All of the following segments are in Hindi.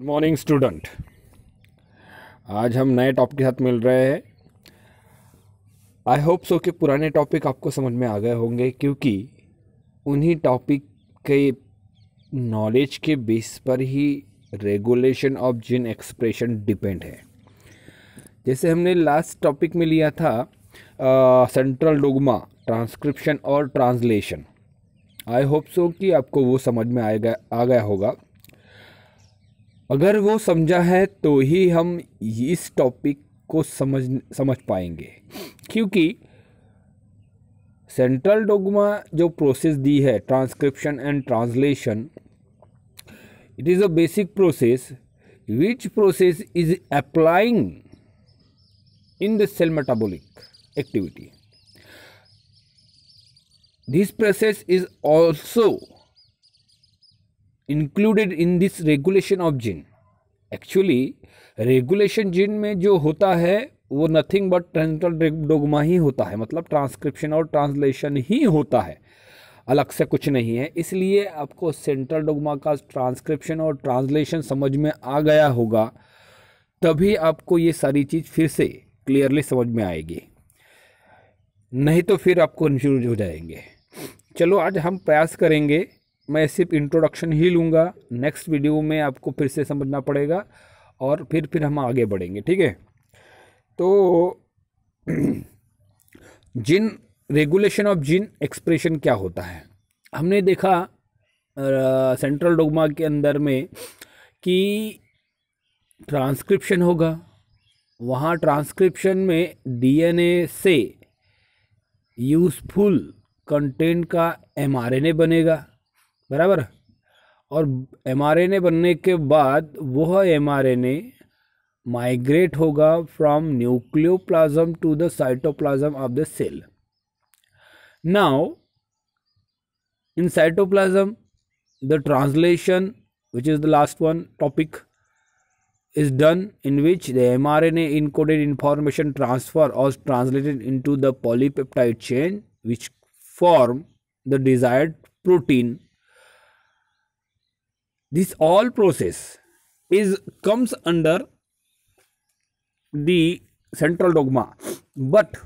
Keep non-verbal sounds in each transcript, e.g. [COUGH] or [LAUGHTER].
गुड मॉर्निंग स्टूडेंट आज हम नए टॉपिक के साथ मिल रहे हैं आई होप सो कि पुराने टॉपिक आपको समझ में आ गए होंगे क्योंकि उन्हीं टॉपिक के नॉलेज के बेस पर ही regulation of gene expression depend है जैसे हमने लास्ट टॉपिक में लिया था सेंट्रल डोगमा ट्रांसक्रिप्शन और ट्रांसलेशन आई होप सो कि आपको वो समझ में आएगा आ गया होगा अगर वो समझा है तो ही हम इस टॉपिक को समझ समझ पाएंगे क्योंकि सेंट्रल डोगमा जो प्रोसेस दी है transcription and translation it is a basic process which process is applying in the cell metabolic activity this process is also included in this regulation of gene actually regulation gene में जो होता है वो नथिंग बट ट्रांसटल डोगमा ही होता है मतलब ट्रांसक्रिप्शन और ट्रांसलेशन ही होता है अलग से कुछ नहीं है इसलिए आपको सेंट्रल डोगमा का ट्रांसक्रिप्शन और ट्रांसलेशन समझ में आ गया होगा तभी आपको ये सारी चीज़ फिर से क्लियरली समझ में आएगी नहीं तो फिर आपको कन्फ्यूज हो जाएंगे चलो आज हम प्रयास करेंगे मैं सिर्फ इंट्रोडक्शन ही लूँगा नेक्स्ट वीडियो में आपको फिर से समझना पड़ेगा और फिर फिर हम आगे बढ़ेंगे ठीक है तो [CLEARS THROAT] gene regulation of gene expression क्या होता है हमने देखा सेंट्रल डोगमा के अंदर में कि ट्रांसक्रिप्शन होगा वहाँ ट्रांसक्रिप्शन में डीएनए से यूज़फुल कंटेंट का एमआरएनए बनेगा बराबर और एम बनने के बाद वह एम माइग्रेट होगा from nucleoplasm to the cytoplasm of the cell now in cytoplasm the translation which is the last one topic is done in which the mrna encoded information transfer was translated into the polypeptide chain which form the desired protein this all process is comes under the central dogma but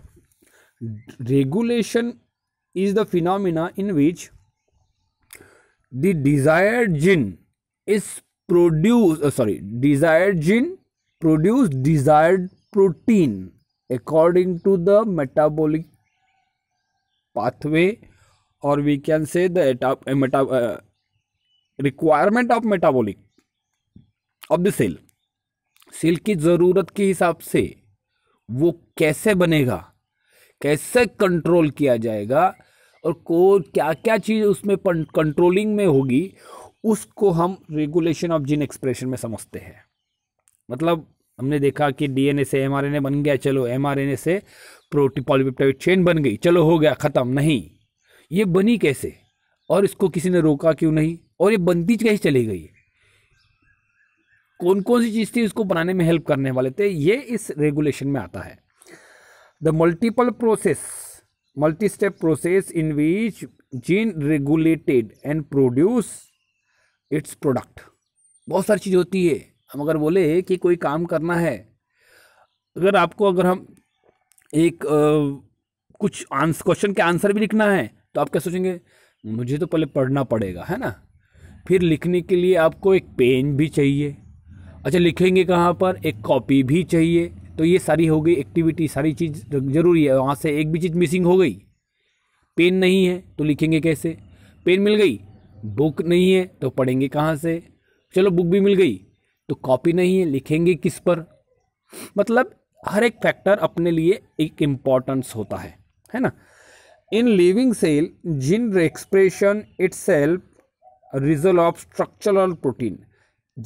regulation is the phenomena in which the desired gene is produced uh, sorry desired gene produce desired protein according to the metabolic pathway or we can say the meta, uh, requirement of metabolic of the cell cell की ज़रूरत के हिसाब से वो कैसे बनेगा कैसे कंट्रोल किया जाएगा और को क्या क्या चीज़ उसमें कंट्रोलिंग में होगी उसको हम रेगुलेशन ऑफ जिन एक्सप्रेशन में समझते हैं मतलब हमने देखा कि डीएनए से एमआरएनए बन गया चलो एमआरएनए से प्रोटीन पॉलीपेप्टाइड चेन बन गई चलो हो गया ख़त्म नहीं ये बनी कैसे और इसको किसी ने रोका क्यों नहीं और ये बंदी कैसे चली गई कौन कौन सी चीज़ थी इसको बनाने में हेल्प करने वाले थे ये इस रेगुलेशन में आता है the multiple process multi step process in which gene regulated and produce its product बहुत सारी चीज़ होती है हम अगर बोले कि कोई काम करना है अगर आपको अगर हम एक आ, कुछ आंस क्वेश्चन के आंसर भी लिखना है तो आप क्या सोचेंगे मुझे तो पहले पढ़ना पड़ेगा है ना फिर लिखने के लिए आपको एक पेन भी चाहिए अच्छा लिखेंगे कहाँ पर एक कॉपी भी चाहिए तो ये सारी हो गई एक्टिविटी सारी चीज़ ज़रूरी है वहाँ से एक भी चीज़ मिसिंग हो गई पेन नहीं है तो लिखेंगे कैसे पेन मिल गई बुक नहीं है तो पढ़ेंगे कहाँ से चलो बुक भी मिल गई तो कॉपी नहीं है लिखेंगे किस पर मतलब हर एक फैक्टर अपने लिए एक इम्पॉर्टेंस होता है है ना in living cell gene expression itself result of structural protein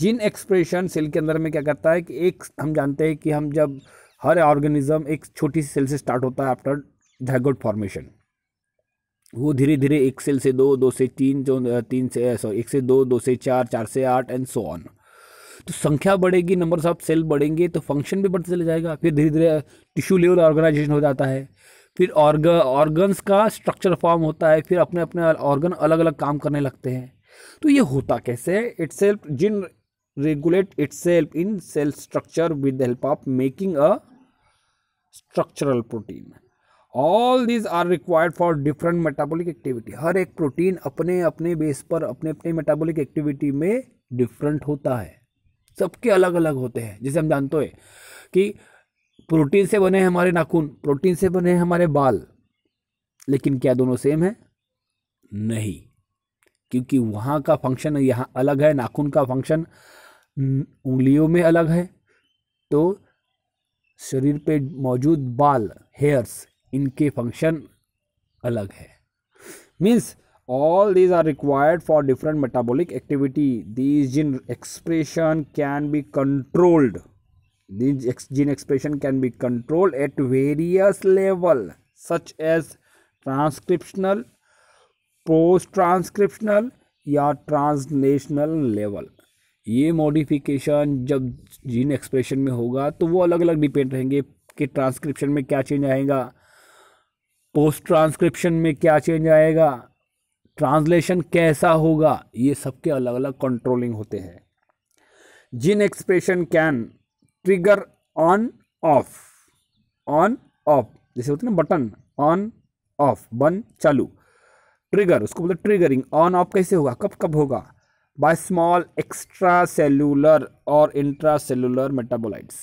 gene expression cell के अंदर में क्या करता है कि एक हम जानते हैं कि हम जब हर ऑर्गेनिज्म एक छोटी सी सेल से स्टार्ट होता है आफ्टर धैगोड फॉर्मेशन वो धीरे धीरे एक सेल से दो दो से तीन जो तीन से सॉरी एक से दो दो से चार चार से आठ एंड सो ऑन तो संख्या बढ़ेगी नंबर ऑफ सेल बढ़ेंगे तो फंक्शन भी बढ़ते चले जाएगा फिर धीरे धीरे टिश्यू लेवल ऑर्गेनाइजेशन हो जाता है फिर ऑर्ग ऑर्गन्स का स्ट्रक्चर फॉर्म होता है फिर अपने अपने ऑर्गन अलग अलग काम करने लगते हैं तो ये होता कैसे है itself gene regulate itself in cell structure with help of making a structural protein all these are required for different metabolic activity हर एक प्रोटीन अपने अपने बेस पर अपने अपने मेटाबोलिक एक्टिविटी में डिफरेंट होता है सबके अलग अलग होते हैं जैसे हम जानते हैं कि प्रोटीन से बने हैं हमारे नाखून प्रोटीन से बने हैं हमारे बाल लेकिन क्या दोनों सेम है नहीं क्योंकि वहाँ का फंक्शन यहाँ अलग है नाखून का फंक्शन उंगलियों में अलग है तो शरीर पे मौजूद बाल हेयर्स इनके फंक्शन अलग है means all these are required for different metabolic activity these gene expression can be controlled these gene expression can be controlled at various level such as transcriptional post transcriptional या ट्रांसलेशनल लेवल ये मॉडिफिकेशन जब जीन एक्सप्रेशन में होगा तो वो अलग अलग डिपेंड रहेंगे कि ट्रांसक्रिप्शन में क्या चेंज आएगा पोस्ट ट्रांसक्रिप्शन में क्या चेंज आएगा ट्रांसलेशन कैसा होगा ये सबके अलग अलग कंट्रोलिंग होते हैं gene expression can trigger on off on off जैसे होते हैं ना बटन ऑन ऑफ बंद चालू ट्रिगर उसको बोलते ट्रिगरिंग ऑन ऑफ कैसे होगा कब कब होगा बाय स्मॉल एक्स्ट्रा सेलुलर और इंट्रा सेलुलर मेटाबोलाइट्स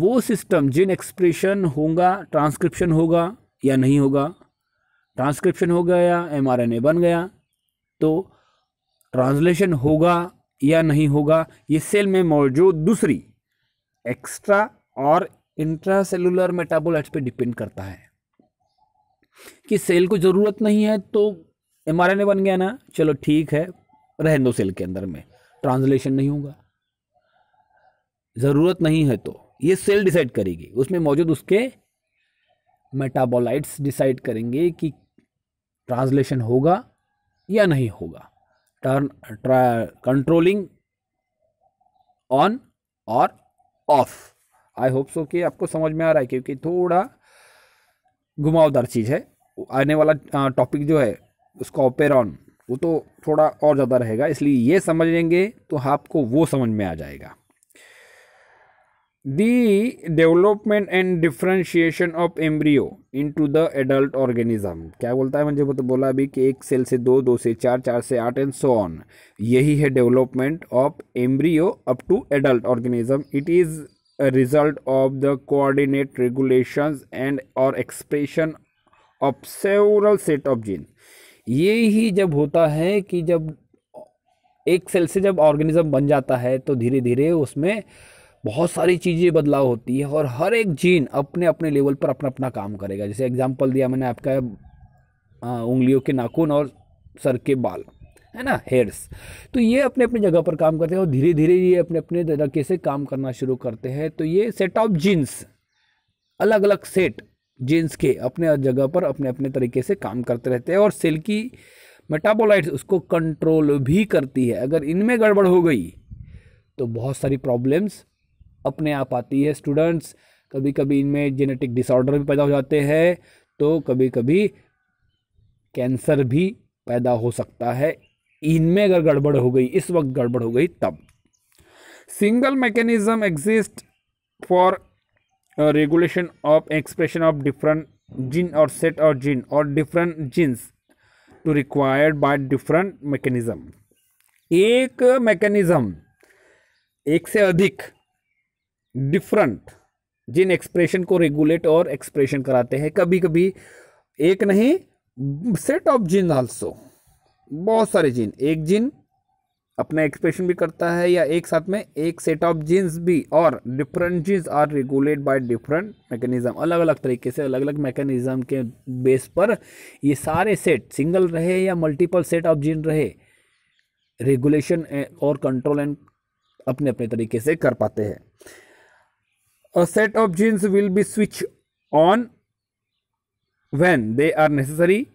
वो सिस्टम जिन एक्सप्रेशन होगा ट्रांसक्रिप्शन होगा या नहीं होगा ट्रांसक्रिप्शन हो गया या एमआरएनए बन गया तो ट्रांसलेशन होगा या नहीं होगा ये सेल में मौजूद दूसरी एक्स्ट्रा और इंट्रा सेलुलर मेटाबोलाइट्स पर डिपेंड करता है कि सेल को ज़रूरत नहीं है तो एम बन गया ना चलो ठीक है रहन दो सेल के अंदर में ट्रांसलेशन नहीं होगा ज़रूरत नहीं है तो ये सेल डिसाइड करेगी उसमें मौजूद उसके मेटाबोलाइट्स डिसाइड करेंगे कि ट्रांसलेशन होगा या नहीं होगा टर्न कंट्रोलिंग ऑन और ऑफ आई होप सो कि आपको समझ में आ रहा है क्योंकि थोड़ा घुमावदार चीज़ है आने वाला टॉपिक जो है उसका ओपेरॉन वो तो थोड़ा और ज़्यादा रहेगा इसलिए ये समझ लेंगे तो आपको वो समझ में आ जाएगा development and differentiation of embryo into the adult organism क्या बोलता है मुझे तो बोला अभी कि एक सेल से दो दो से चार चार से आठ एंड सो ऑन यही है development of embryo up to adult organism it is result result of the coordinate regulations and और expression of several set of gene ये ही जब होता है कि जब एक सेल से जब ऑर्गेनिज्म बन जाता है तो धीरे धीरे उसमें बहुत सारी चीज़ें बदलाव होती है और हर एक जीन अपने अपने लेवल पर अपना अपना काम करेगा जैसे एग्जांपल दिया मैंने आपका उंगलियों के नाखून और सर के बाल है ना हेयर्स तो ये अपने अपने जगह पर काम करते हैं और धीरे धीरे ये अपने अपने तरीके से काम करना शुरू करते हैं तो ये सेट ऑफ जीन्स अलग अलग सेट जीन्स के अपने जगह पर अपने अपने तरीके से काम करते रहते हैं और सेल की मेटाबोलाइट्स उसको कंट्रोल भी करती है अगर इनमें गड़बड़ हो गई तो बहुत सारी प्रॉब्लम्स अपने आप आती है स्टूडेंट्स कभी कभी इनमें जेनेटिक डिसऑर्डर भी पैदा हो जाते हैं तो कभी कभी कैंसर भी पैदा हो सकता है इनमें अगर गड़बड़ हो गई इस वक्त गड़बड़ हो गई तब single mechanism exist for regulation of expression of different gene और सेट और जिन और different genes to required by different mechanism एक मैकेनिज्म एक से अधिक डिफरेंट जिन एक्सप्रेशन को रेगुलेट और एक्सप्रेशन कराते हैं कभी कभी एक नहीं सेट ऑफ जिन आल्सो बहुत सारे जीन एक जीन अपना एक्सप्रेशन भी करता है या एक साथ में एक सेट ऑफ जीन्स भी और different genes are regulate by different mechanism अलग अलग तरीके से अलग अलग मैकेनिज्म के बेस पर ये सारे सेट सिंगल रहे या मल्टीपल सेट ऑफ जीन रहे रेगुलेशन और कंट्रोल एंड अपने अपने तरीके से कर पाते हैं a set of genes will be switch on when they are necessary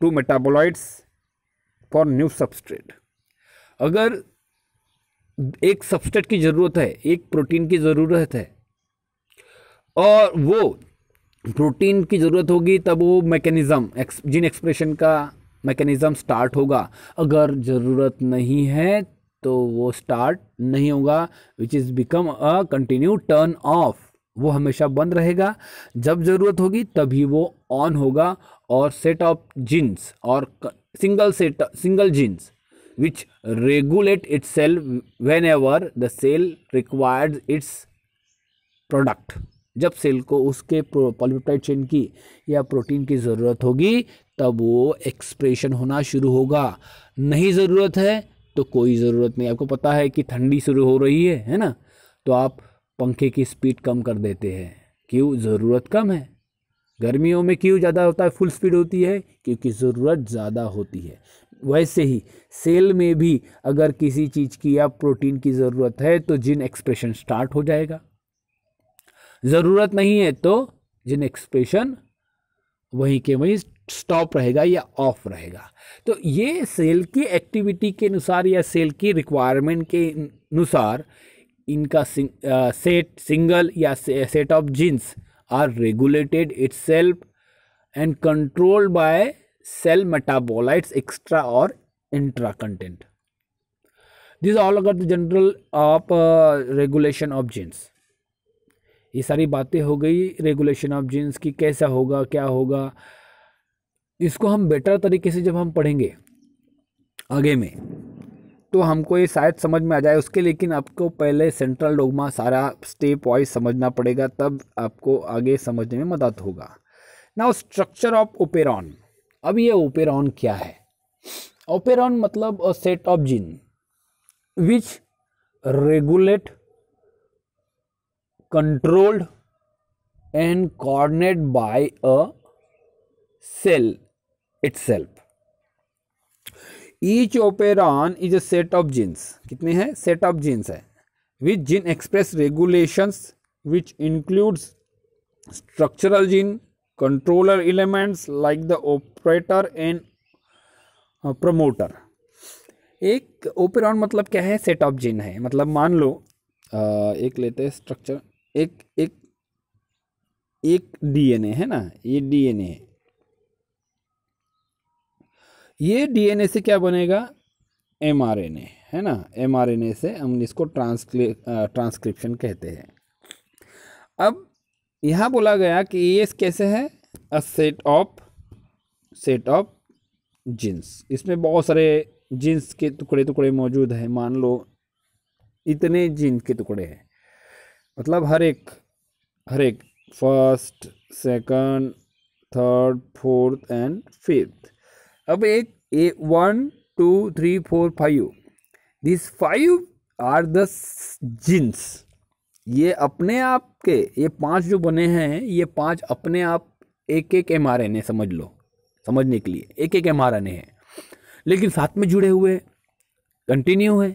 to metabolites for new substrate अगर एक सबस्ट्रेट की ज़रूरत है एक प्रोटीन की ज़रूरत है और वो प्रोटीन की ज़रूरत होगी तब वो मैकेनिज़्म जीन जिन एक्सप्रेशन का मैकेनिज़्म स्टार्ट होगा अगर ज़रूरत नहीं है तो वो स्टार्ट नहीं होगा which is become a continue turn off वो हमेशा बंद रहेगा जब ज़रूरत होगी तभी वो ऑन होगा और सेट ऑफ जीन्स और single set single genes which regulate cell when whenever the cell requires its product जब सेल को उसके पॉलिपेप्टाइड चेन की या प्रोटीन की ज़रूरत होगी तब वो एक्सप्रेशन होना शुरू होगा नहीं ज़रूरत है तो कोई ज़रूरत नहीं आपको पता है कि ठंडी शुरू हो रही है है ना तो आप पंखे की स्पीड कम कर देते हैं क्यों ज़रूरत कम है गर्मियों में क्यों ज़्यादा होता है फुल स्पीड होती है क्योंकि ज़रूरत ज़्यादा होती है वैसे ही सेल में भी अगर किसी चीज़ की या प्रोटीन की ज़रूरत है तो जिन एक्सप्रेशन स्टार्ट हो जाएगा ज़रूरत नहीं है तो जिन एक्सप्रेशन वहीं के वहीं स्टॉप रहेगा या ऑफ रहेगा तो ये सेल की एक्टिविटी के अनुसार या सेल की रिक्वायरमेंट के अनुसार इनका सिंग, आ, सेट सिंगल या से, set of genes are regulated itself and controlled by cell metabolites extra or intra content this all अगर the general of regulation of genes ये सारी बातें हो गई रेगुलेशन ऑफ जीन्स की कैसा होगा क्या होगा इसको हम बेटर तरीके से जब हम पढ़ेंगे आगे में तो हमको ये शायद समझ में आ जाए उसके लेकिन आपको पहले सेंट्रल डोगमा सारा स्टेप वाइज समझना पड़ेगा तब आपको आगे समझने में मदद होगा नाउ स्ट्रक्चर ऑफ ओपेरॉन अब ये ओपेरॉन क्या है ओपेरॉन मतलब a set of gene which regulate controlled and coordinate by a cell itself each operon is a set of genes कितने हैं सेट ऑफ जीन्स है which gene express regulations which includes structural gene controller elements like the operator and promoter एक ओपेरॉन मतलब क्या है सेट ऑफ जीन है मतलब मान लो uh, एक लेते हैं स्ट्रक्चर एक एक एक डीएनए है ना ये डीएनए है ये डीएनए से क्या बनेगा एमआरएनए है ना एमआरएनए से हम इसको ट्रांसक्रि ट्रांसक्रिप्शन कहते हैं अब यहाँ बोला गया कि ये कैसे है a set of set of genes इसमें बहुत सारे जीन्स के टुकड़े टुकड़े मौजूद हैं मान लो इतने जीन के टुकड़े हैं मतलब हर एक हर एक first second third fourth and fifth अब एक A one two three four five this five are the genes ये अपने आप के ये पांच जो बने हैं ये पांच अपने आप एक एक एम आर एन ए समझ लो समझने के लिए एक एक एम आर एन ए है लेकिन साथ में जुड़े हुए कंटिन्यू है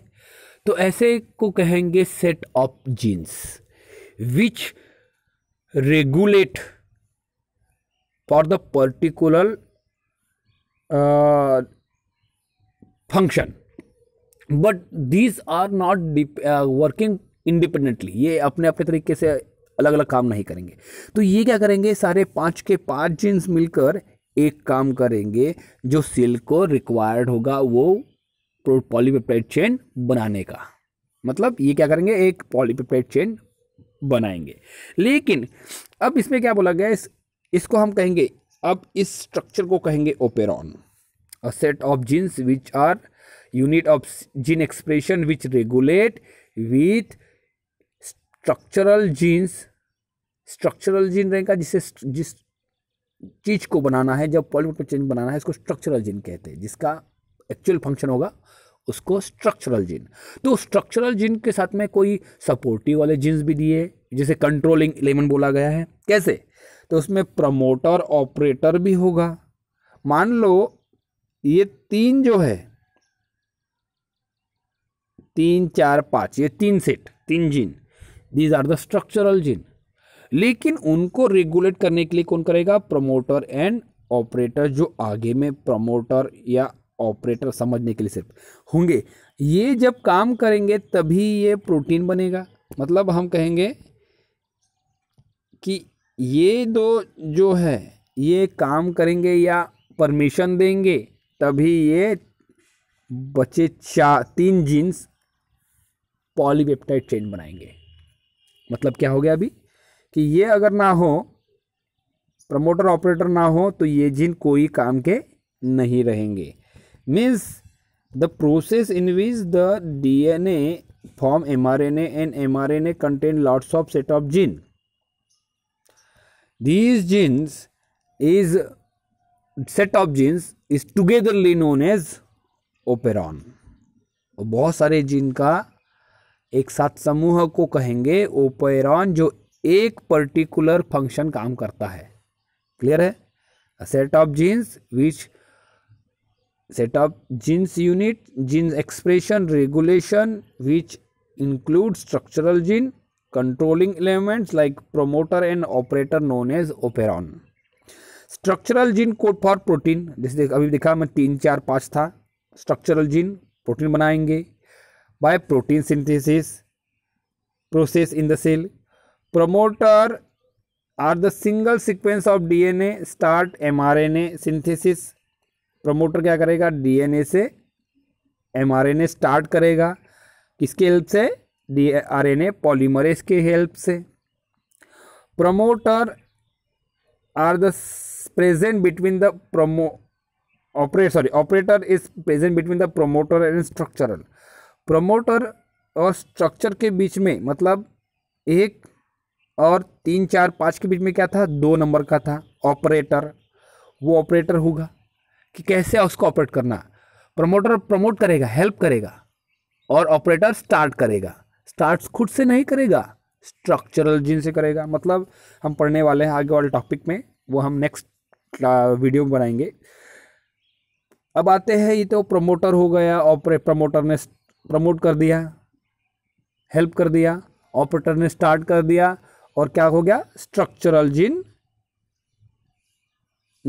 तो ऐसे को कहेंगे set of genes which regulate for the particular function but these are not working independently ये अपने अपने तरीके से अलग अलग काम नहीं करेंगे तो ये क्या करेंगे सारे पाँच के पाँच जीन्स मिलकर एक काम करेंगे जो सेल को रिक्वायर्ड होगा वो पॉलीपेप्टाइड चेन बनाने का मतलब ये क्या करेंगे एक पॉलीपेप्टाइड चेन बनाएंगे लेकिन अब इसमें क्या बोला गया इस, इसको हम कहेंगे अब इस स्ट्रक्चर को कहेंगे operon a set of genes which are unit of gene expression which regulate with structural genes structural gene रहेगा जिसे जिस चीज़ को बनाना है जब पर चेंज बनाना है इसको स्ट्रक्चरल जीन कहते हैं जिसका एक्चुअल फंक्शन होगा उसको स्ट्रक्चरल जीन तो स्ट्रक्चरल जीन के साथ में कोई सपोर्टिव वाले जीन्स भी दिए जिसे कंट्रोलिंग एलिमेंट बोला गया है कैसे तो उसमें प्रमोटर ऑपरेटर भी होगा मान लो ये तीन जो है तीन चार पाँच ये तीन सेट तीन gene these are the structural gene लेकिन उनको रेगुलेट करने के लिए कौन करेगा प्रमोटर एंड ऑपरेटर जो आगे में प्रमोटर या ऑपरेटर समझने के लिए सिर्फ होंगे ये जब काम करेंगे तभी ये प्रोटीन बनेगा मतलब हम कहेंगे कि ये दो जो है ये काम करेंगे या परमिशन देंगे तभी ये बचे चार तीन जीन्स पॉलीपेप्टाइड चेन बनाएंगे मतलब क्या हो गया अभी कि ये अगर ना हो प्रमोटर ऑपरेटर ना हो तो ये जीन कोई काम के नहीं रहेंगे means the process in which the D N A form M R N and M R N A contain lots of set of gene these genes is set of genes is togetherly known as operon बहुत सारे जीन का एक साथ समूह को कहेंगे ओपेरॉन जो एक पर्टिकुलर फंक्शन काम करता है क्लियर है set of genes which set of genes unit genes expression regulation which include structural gene controlling elements like promoter and operator known as operon structural gene code for protein जैसे देख अभी देखा मैं तीन चार पाँच था स्ट्रक्चरल जीन प्रोटीन बनाएंगे by protein synthesis process in the cell promoter are the single sequence of DNA start mRNA synthesis promoter क्या करेगा DNA से mRNA start करेगा किसके हेल्प से डी ए पॉलीमरेज के हेल्प से promoter are the present between the promo operate sorry operator is present between the promoter and structural promoter और स्ट्रक्चर के बीच में मतलब एक और तीन चार पाँच के बीच में क्या था दो नंबर का था ऑपरेटर वो ऑपरेटर होगा कि कैसे उसको ऑपरेट करना प्रमोटर प्रमोट करेगा हेल्प करेगा और ऑपरेटर स्टार्ट करेगा स्टार्ट खुद से नहीं करेगा स्ट्रक्चरल जिन से करेगा मतलब हम पढ़ने वाले हैं आगे वाले टॉपिक में वो हम नेक्स्ट वीडियो में बनाएंगे अब आते हैं ये तो प्रमोटर हो गया ऑपरे प्रमोटर ने प्रमोट कर दिया हेल्प कर दिया ऑपरेटर ने स्टार्ट कर दिया और क्या हो गया स्ट्रक्चरल जिन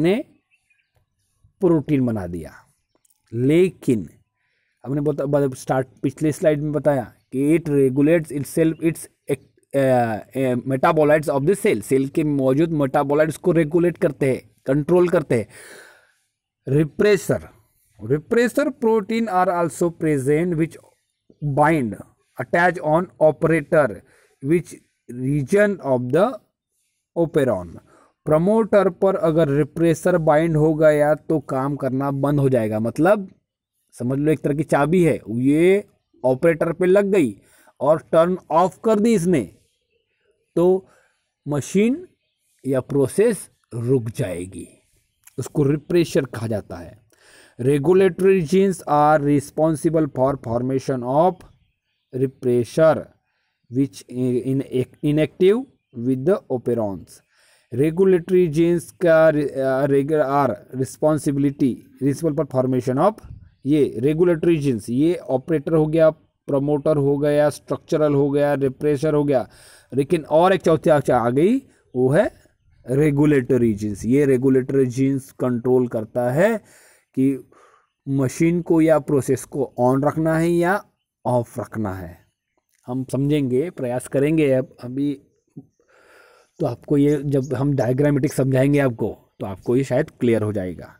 ने प्रोटीन बना दिया लेकिन हमने बता स्टार्ट पिछले स्लाइड में बताया कि it regulates itself its metabolites of the cell cell के मौजूद मेटाबोलाइट्स को रेगुलेट करते हैं कंट्रोल करते हैं repressor repressor protein are also present which bind attach on operator which region of the operon promoter पर अगर रिप्रेसर बाइंड हो गया तो काम करना बंद हो जाएगा मतलब समझ लो एक तरह की चाबी है ये ऑपरेटर पे लग गई और टर्न ऑफ कर दी इसने तो मशीन या प्रोसेस रुक जाएगी उसको रिप्रेशर कहा जाता है regulatory genes are responsible for formation of repressor which in inactive with the operons regulatory genes का are responsibility responsible for formation of ये रेगुलेटरी जींस ये ऑपरेटर हो गया प्रमोटर हो गया स्ट्रक्चरल हो गया रिप्रेशर हो गया लेकिन और एक चौथी आ गई वो है रेगुलेटरी जींस ये रेगुलेटरी जींस कंट्रोल करता है कि मशीन को या प्रोसेस को ऑन रखना है या ऑफ रखना है हम समझेंगे प्रयास करेंगे अब अभी तो आपको ये जब हम डायग्रामेटिक समझाएंगे आपको तो आपको ये शायद क्लियर हो जाएगा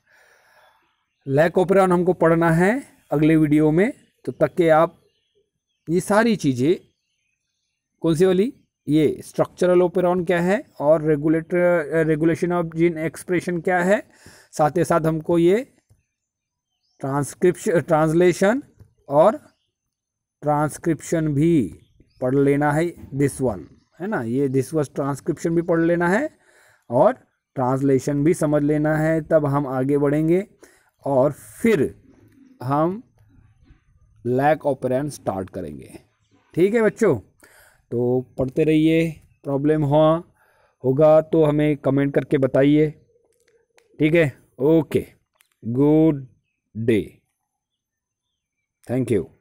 लैक ऑपरान हमको पढ़ना है अगले वीडियो में तो तक के आप ये सारी चीज़ें कौन सी वाली ये स्ट्रक्चरल ओपेरॉन क्या है और regulator regulation of gene expression क्या है साथ ही साथ हमको ये ट्रांसक्रिप्शन ट्रांसलेशन और ट्रांसक्रिप्शन भी पढ़ लेना है दिस वन है ना ये दिस वॉज ट्रांसक्रिप्शन भी पढ़ लेना है और ट्रांसलेशन भी समझ लेना है तब हम आगे बढ़ेंगे और फिर हम लैक ऑपरेंट स्टार्ट करेंगे ठीक है बच्चों तो पढ़ते रहिए प्रॉब्लम हुआ होगा तो हमें कमेंट करके बताइए ठीक है okay good day thank you